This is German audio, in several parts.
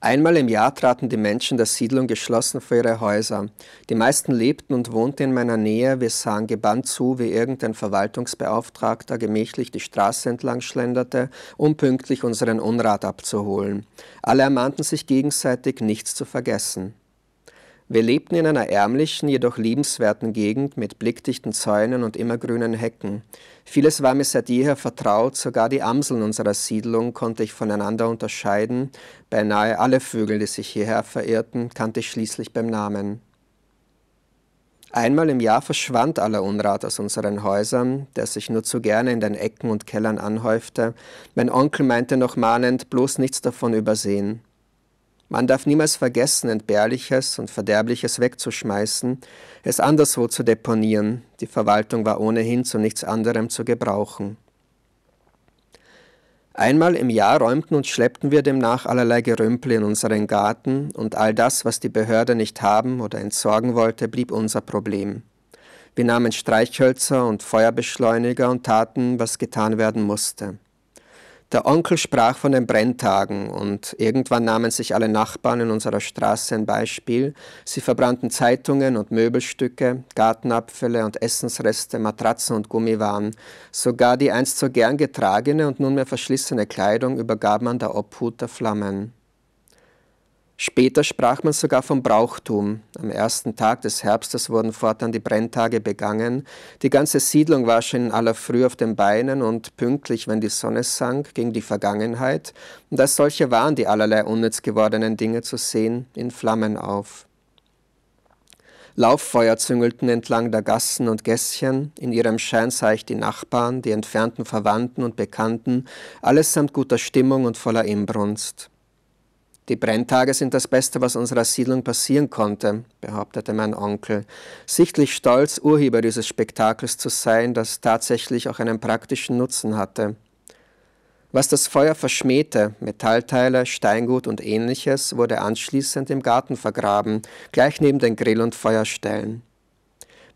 Einmal im Jahr traten die Menschen der Siedlung geschlossen vor ihre Häuser. Die meisten lebten und wohnten in meiner Nähe. Wir sahen gebannt zu, wie irgendein Verwaltungsbeauftragter gemächlich die Straße entlang schlenderte, um pünktlich unseren Unrat abzuholen. Alle ermahnten sich gegenseitig, nichts zu vergessen. Wir lebten in einer ärmlichen, jedoch liebenswerten Gegend mit blickdichten Zäunen und immergrünen Hecken. Vieles war mir seit jeher vertraut, sogar die Amseln unserer Siedlung konnte ich voneinander unterscheiden. Beinahe alle Vögel, die sich hierher verirrten, kannte ich schließlich beim Namen. Einmal im Jahr verschwand aller Unrat aus unseren Häusern, der sich nur zu gerne in den Ecken und Kellern anhäufte. Mein Onkel meinte noch mahnend, bloß nichts davon übersehen. Man darf niemals vergessen, Entbehrliches und Verderbliches wegzuschmeißen, es anderswo zu deponieren, die Verwaltung war ohnehin zu nichts anderem zu gebrauchen. Einmal im Jahr räumten und schleppten wir demnach allerlei Gerümpel in unseren Garten, und all das, was die Behörde nicht haben oder entsorgen wollte, blieb unser Problem. Wir nahmen Streichhölzer und Feuerbeschleuniger und taten, was getan werden musste. Der Onkel sprach von den Brenntagen und irgendwann nahmen sich alle Nachbarn in unserer Straße ein Beispiel. Sie verbrannten Zeitungen und Möbelstücke, Gartenabfälle und Essensreste, Matratzen und Gummiwaren. Sogar die einst so gern getragene und nunmehr verschlissene Kleidung übergab man der Obhut der Flammen. Später sprach man sogar vom Brauchtum. Am ersten Tag des Herbstes wurden fortan die Brenntage begangen. Die ganze Siedlung war schon in aller Früh auf den Beinen und pünktlich, wenn die Sonne sank, ging die Vergangenheit. Und als solche waren die allerlei unnütz gewordenen Dinge zu sehen, in Flammen auf. Lauffeuer züngelten entlang der Gassen und Gässchen, in ihrem Schein sah ich die Nachbarn, die entfernten Verwandten und Bekannten, allesamt guter Stimmung und voller Inbrunst. Die Brenntage sind das Beste, was unserer Siedlung passieren konnte, behauptete mein Onkel, sichtlich stolz, Urheber dieses Spektakels zu sein, das tatsächlich auch einen praktischen Nutzen hatte. Was das Feuer verschmähte, Metallteile, Steingut und ähnliches, wurde anschließend im Garten vergraben, gleich neben den Grill- und Feuerstellen.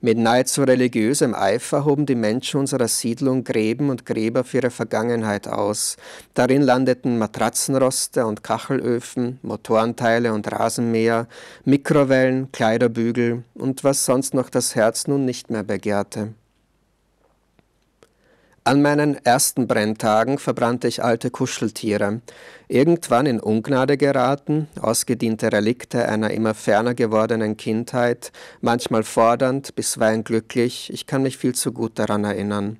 Mit nahezu religiösem Eifer hoben die Menschen unserer Siedlung Gräben und Gräber für ihre Vergangenheit aus. Darin landeten Matratzenroste und Kachelöfen, Motorenteile und Rasenmäher, Mikrowellen, Kleiderbügel und was sonst noch das Herz nun nicht mehr begehrte. An meinen ersten Brenntagen verbrannte ich alte Kuscheltiere. Irgendwann in Ungnade geraten, ausgediente Relikte einer immer ferner gewordenen Kindheit, manchmal fordernd, bisweilen glücklich, ich kann mich viel zu gut daran erinnern.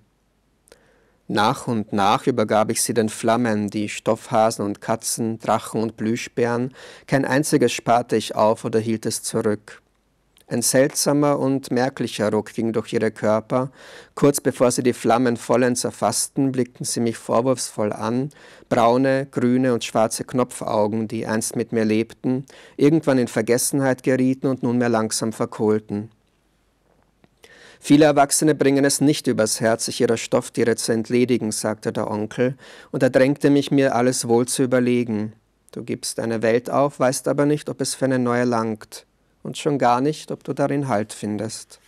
Nach und nach übergab ich sie den Flammen, die Stoffhasen und Katzen, Drachen und Blühsperren, kein einziges sparte ich auf oder hielt es zurück. Ein seltsamer und merklicher Ruck ging durch ihre Körper. Kurz bevor sie die Flammen vollends erfassten, blickten sie mich vorwurfsvoll an. Braune, grüne und schwarze Knopfaugen, die einst mit mir lebten, irgendwann in Vergessenheit gerieten und nunmehr langsam verkohlten. Viele Erwachsene bringen es nicht übers Herz, sich ihrer Stofftiere zu entledigen, sagte der Onkel, und er drängte mich, mir alles wohl zu überlegen. Du gibst eine Welt auf, weißt aber nicht, ob es für eine neue langt und schon gar nicht, ob du darin Halt findest.